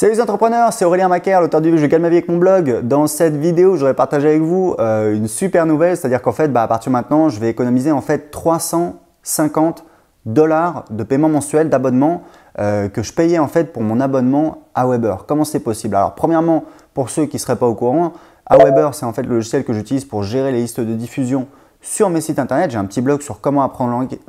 Salut les entrepreneurs, c'est Aurélien Macaire, l'auteur du livre Je calme ma vie avec mon blog. Dans cette vidéo, j'aurais partagé avec vous euh, une super nouvelle, c'est-à-dire qu'en fait, bah, à partir de maintenant, je vais économiser en fait 350 dollars de paiement mensuel d'abonnement euh, que je payais en fait pour mon abonnement à Weber. Comment c'est possible Alors premièrement, pour ceux qui ne seraient pas au courant, à Weber, c'est en fait le logiciel que j'utilise pour gérer les listes de diffusion sur mes sites internet. J'ai un petit blog sur comment apprendre l'anglais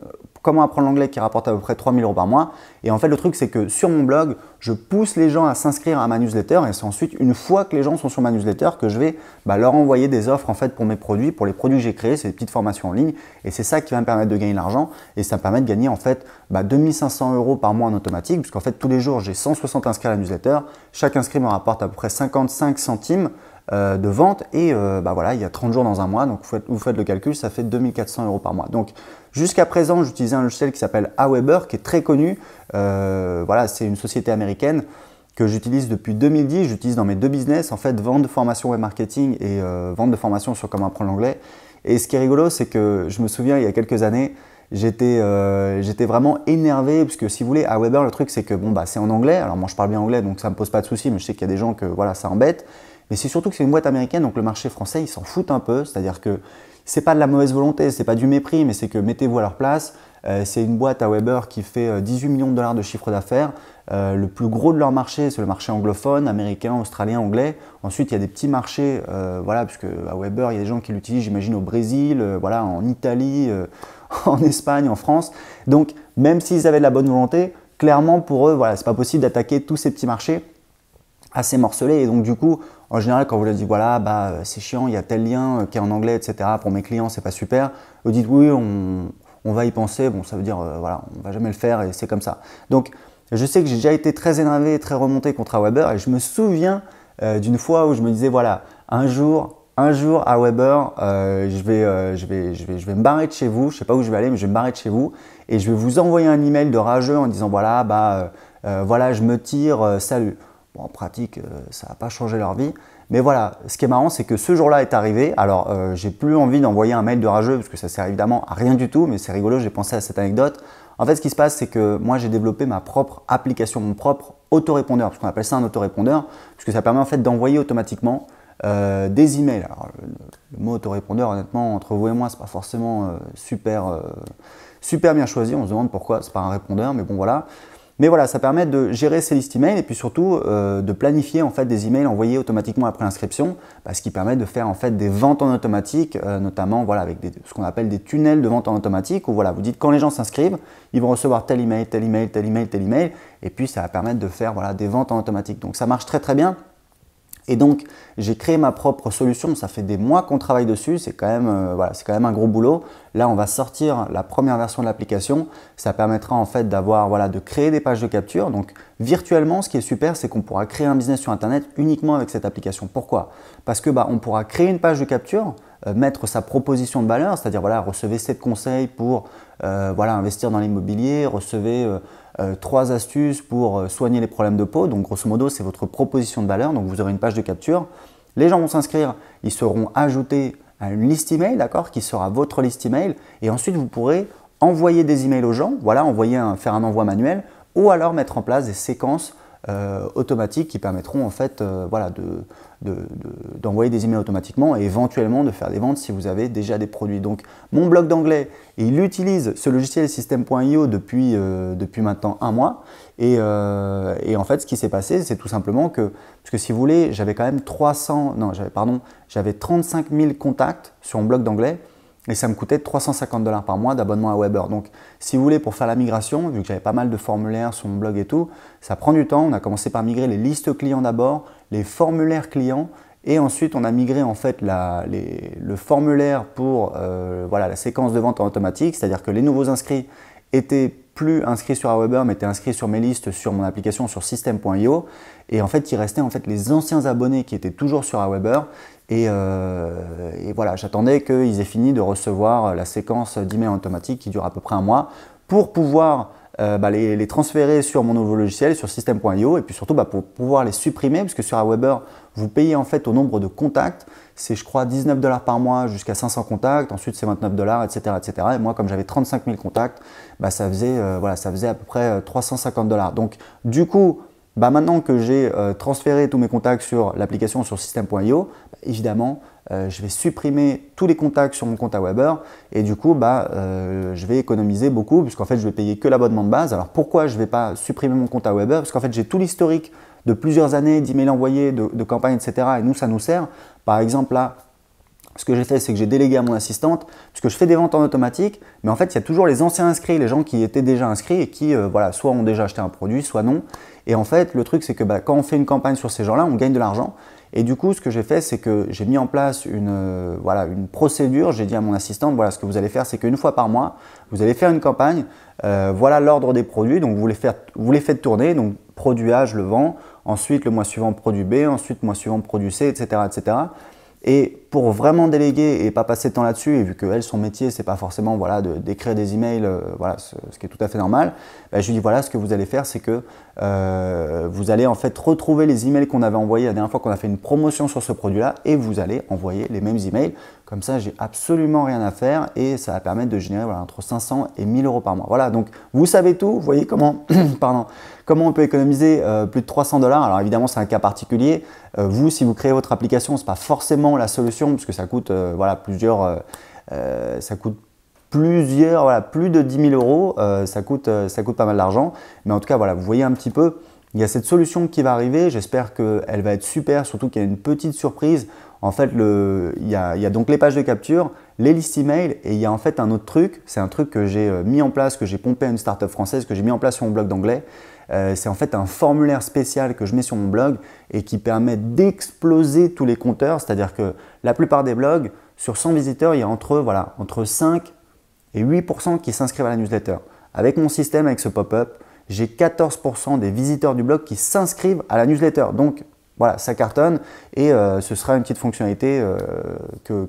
comment apprendre l'anglais qui rapporte à peu près 3000 euros par mois. Et en fait, le truc, c'est que sur mon blog, je pousse les gens à s'inscrire à ma newsletter et c'est ensuite, une fois que les gens sont sur ma newsletter, que je vais bah, leur envoyer des offres en fait pour mes produits, pour les produits que j'ai créés, ces petites formations en ligne et c'est ça qui va me permettre de gagner de l'argent et ça me permet de gagner en fait 2500 bah, euros par mois en automatique puisqu'en fait, tous les jours, j'ai 160 inscrits à la newsletter, chaque inscrit me rapporte à peu près 55 centimes euh, de vente. Et euh, bah voilà, il y a 30 jours dans un mois, donc vous faites, le calcul, ça fait 2400 euros par mois. Donc jusqu'à présent, j'utilisais un logiciel qui s'appelle Aweber, qui est très connu. Euh, voilà, c'est une société américaine que j'utilise depuis 2010, j'utilise dans mes deux business, en fait, vente de formation web marketing et vente de formation sur comment apprendre l'anglais. Et ce qui est rigolo, c'est que je me souviens, il y a quelques années, euh, j'étais vraiment énervé, parce que si vous voulez, à Weber, le truc, c'est que bon, bah, c'est en anglais. Alors, moi, je parle bien anglais, donc ça me pose pas de souci, mais je sais qu'il y a des gens que voilà, ça embête. Mais c'est surtout que c'est une boîte américaine, donc le marché français, ils s'en foutent un peu. C'est-à-dire que c'est pas de la mauvaise volonté, c'est pas du mépris, mais c'est que mettez-vous à leur place. Euh, c'est une boîte à Weber qui fait 18 euh, millions de dollars de chiffre d'affaires. le plus gros de leur marché, c'est le marché anglophone, américain, australien, anglais. Ensuite, il y a des petits marchés, euh, voilà, puisque à Weber, il y a des gens qui l'utilisent, j'imagine, au Brésil, voilà, en Italie, en Espagne, en France. Donc, même s'ils avaient de la bonne volonté, clairement pour eux, voilà, c'est pas possible d'attaquer tous ces petits marchés assez morcelés. Et donc, du coup, en général, quand vous leur dites, voilà, bah, c'est chiant, il y a tel lien euh, qui est en anglais, etc., pour mes clients, c'est pas super, vous dites, oui, on, va y penser, bon, ça veut dire, euh, voilà, on va jamais le faire et c'est comme ça. Donc, je sais que j'ai déjà été très énervé, très remonté contre Weber et je me souviens euh, d'une fois où je me disais, voilà, un jour, un jour à Weber, euh, je, vais, euh, vais, je, vais, me barrer de chez vous, je ne sais pas où je vais aller, mais je vais me barrer de chez vous et je vais vous envoyer un email de rageux en disant voilà, bah, euh, voilà je me tire, salut. en pratique, ça n'a pas changé leur vie. Mais voilà, ce qui est marrant, c'est que ce jour-là est arrivé. Alors, j'ai plus envie d'envoyer un mail de rageux parce que ça sert évidemment à rien du tout, mais c'est rigolo, j'ai pensé à cette anecdote. En fait, ce qui se passe, c'est que moi, j'ai développé ma propre application, mon propre autorépondeur, parce qu'on appelle ça un autorépondeur, puisque ça permet en fait d'envoyer automatiquement euh, des emails. Alors, le, mot autorépondeur, honnêtement, entre vous et moi, c'est pas forcément euh, super, euh, super bien choisi. On se demande pourquoi c'est pas un répondeur, mais bon voilà. Mais voilà, ça permet de gérer ces listes emails et puis surtout de planifier en fait des emails envoyés automatiquement après l'inscription, ce qui permet de faire en fait des ventes en automatique, notamment voilà avec ce qu'on appelle des tunnels de vente en automatique où voilà vous dites quand les gens s'inscrivent, ils vont recevoir tel email, tel email, tel email, tel email, et puis ça va permettre de faire voilà des ventes en automatique. Donc ça marche très très bien. Et donc, j'ai créé ma propre solution. Ça fait des mois qu'on travaille dessus. C'est quand, même, euh, quand même un gros boulot. Là, on va sortir la première version de l'application. Ça permettra en fait d'avoir, voilà, de créer des pages de capture. Donc, virtuellement, ce qui est super, c'est qu'on pourra créer un business sur Internet uniquement avec cette application. Pourquoi Parce que bah, on pourra créer une page de capture euh, mettre sa proposition de valeur, c'est-à-dire voilà, recevez 7 conseils pour euh, investir dans l'immobilier, recevez 3 euh, astuces pour soigner les problèmes de peau. Donc grosso modo, c'est votre proposition de valeur, donc vous aurez une page de capture. Les gens vont s'inscrire, ils seront ajoutés à une liste email, d'accord, qui sera votre liste email, et ensuite vous pourrez envoyer des emails aux gens, voilà, envoyer faire un envoi manuel, ou alors mettre en place des séquences euh, automatiques qui permettront en fait euh, voilà, d'envoyer de, des emails automatiquement et éventuellement de faire des ventes si vous avez déjà des produits. Donc mon blog d'anglais, il utilise ce logiciel system.io euh, depuis, maintenant un mois. Et, et en fait, ce qui s'est passé, c'est tout simplement que, parce que si vous voulez, j'avais quand même 300, non, j'avais, pardon, j'avais 35 000 contacts sur mon blog d'anglais et ça me coûtait 350 dollars par mois d'abonnement à Weber. Donc, si vous voulez, pour faire la migration, vu que j'avais pas mal de formulaires sur mon blog et tout, ça prend du temps. On a commencé par migrer les listes clients d'abord, les formulaires clients, et ensuite on a migré en fait le formulaire pour euh, voilà, la séquence de vente en automatique, c'est-à-dire que les nouveaux inscrits étaient plus inscrit sur Aweber, mais était inscrit sur mes listes, sur mon application, sur system.io. Et en fait, il restait en fait les anciens abonnés qui étaient toujours sur Aweber. Et, euh, et voilà, j'attendais qu'ils aient fini de recevoir la séquence d'emails automatiques qui dure à peu près un mois pour pouvoir euh, bah, les, transférer sur mon nouveau logiciel, sur system.io, et puis surtout bah, pour pouvoir les supprimer, puisque sur Aweber, vous payez en fait au nombre de contacts. C'est, je crois, 19 dollars par mois jusqu'à 500 contacts. Ensuite, c'est 29 dollars, etc., etc. Et moi, comme j'avais 35 000 contacts, bah, ça, faisait, euh, voilà, à peu près 350 euh, dollars. Donc, du coup, maintenant que j'ai transféré tous mes contacts sur l'application sur system.io, évidemment, euh, je vais supprimer tous les contacts sur mon compte à Weber et du coup, bah, euh, je vais économiser beaucoup puisqu'en fait, je vais payer que l'abonnement de base. Alors pourquoi je ne vais pas supprimer mon compte à Weber Parce qu'en fait, j'ai tout l'historique de plusieurs années d'emails envoyés, de, campagnes, etc. Et nous, ça nous sert. Par exemple, là, ce que j'ai fait, c'est que j'ai délégué à mon assistante, que je fais des ventes en automatique, mais en fait, il y a toujours les anciens inscrits, les gens qui étaient déjà inscrits et qui, euh, voilà, soit ont déjà acheté un produit, soit non. Et en fait, le truc, c'est que bah, quand on fait une campagne sur ces gens-là, on gagne de l'argent. Et du coup, ce que j'ai fait, c'est que j'ai mis en place une, euh, voilà, une procédure. J'ai dit à mon assistante, voilà, ce que vous allez faire, c'est qu'une fois par mois, vous allez faire une campagne. Euh, voilà l'ordre des produits. Donc, vous les, faire, vous les faites tourner. Donc, produit A, je le vends. Ensuite, le mois suivant, produit B. Ensuite, le mois suivant, produit C, etc., etc. Et pour vraiment déléguer et pas passer de temps là-dessus, et vu que elle, son métier, c'est pas forcément voilà, d'écrire des emails, euh, voilà, ce, qui est tout à fait normal, bah, je lui dis voilà, ce que vous allez faire, c'est que euh, vous allez en fait retrouver les emails qu'on avait envoyés la dernière fois qu'on a fait une promotion sur ce produit-là, et vous allez envoyer les mêmes emails. Comme ça, j'ai absolument rien à faire et ça va permettre de générer entre 500 et 1000 euros par mois. Voilà, donc vous savez tout, vous voyez comment, pardon, comment on peut économiser euh, plus de 300 dollars. Alors évidemment, c'est un cas particulier. vous, si vous créez votre application, ce n'est pas forcément la solution parce que ça coûte euh, voilà, plusieurs, euh, euh, ça coûte plusieurs, voilà, plus de 10 000 euros, ça, coûte, ça coûte pas mal d'argent. Mais en tout cas, voilà, vous voyez un petit peu, il y a cette solution qui va arriver, j'espère qu'elle va être super, surtout qu'il y a une petite surprise. En fait, le, il, y a, il, y a, donc les pages de capture, les listes email, et il y a en fait un autre truc, c'est un truc que j'ai mis en place, que j'ai pompé à une startup française, que j'ai mis en place sur mon blog d'anglais, euh, c'est en fait un formulaire spécial que je mets sur mon blog et qui permet d'exploser tous les compteurs. C'est-à-dire que la plupart des blogs, sur 100 visiteurs, il y a entre, voilà, entre 5 et 8% qui s'inscrivent à la newsletter. Avec mon système, avec ce pop-up, j'ai 14% des visiteurs du blog qui s'inscrivent à la newsletter. Donc, voilà, ça cartonne et euh, ce sera une petite fonctionnalité euh, que,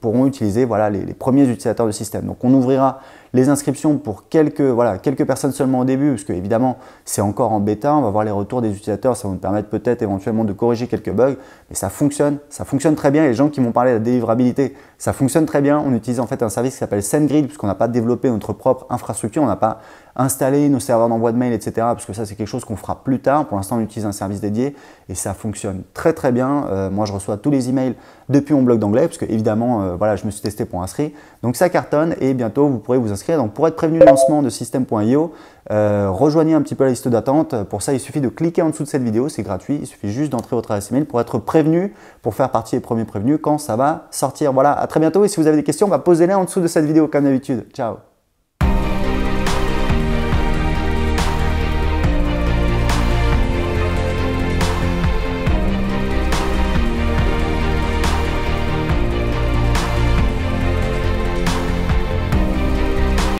pourront utiliser voilà, les, premiers utilisateurs de système. Donc on ouvrira les inscriptions pour quelques, voilà, quelques personnes seulement au début, parce que évidemment c'est encore en bêta, on va voir les retours des utilisateurs, ça va nous permettre peut-être éventuellement de corriger quelques bugs, mais ça fonctionne, ça fonctionne très bien. les gens qui m'ont parlé de la délivrabilité, ça fonctionne très bien. On utilise en fait un service qui s'appelle SendGrid, puisqu'on n'a pas développé notre propre infrastructure, on n'a pas installé nos serveurs d'envoi de mail, etc. Parce que ça c'est quelque chose qu'on fera plus tard. Pour l'instant on utilise un service dédié et ça fonctionne très très bien. Euh, moi, je reçois tous les emails depuis mon blog d'anglais, parce que évidemment, euh, voilà, je me suis testé pour inscrire. Donc ça cartonne et bientôt vous pourrez vous inscrire. Donc pour être prévenu du lancement de système.io, euh, rejoignez un petit peu la liste d'attente. Pour ça, il suffit de cliquer en dessous de cette vidéo, c'est gratuit. Il suffit juste d'entrer votre adresse email pour être prévenu, pour faire partie des premiers prévenus quand ça va sortir. Voilà, à très bientôt. Et si vous avez des questions, posez-les en dessous de cette vidéo comme d'habitude. Ciao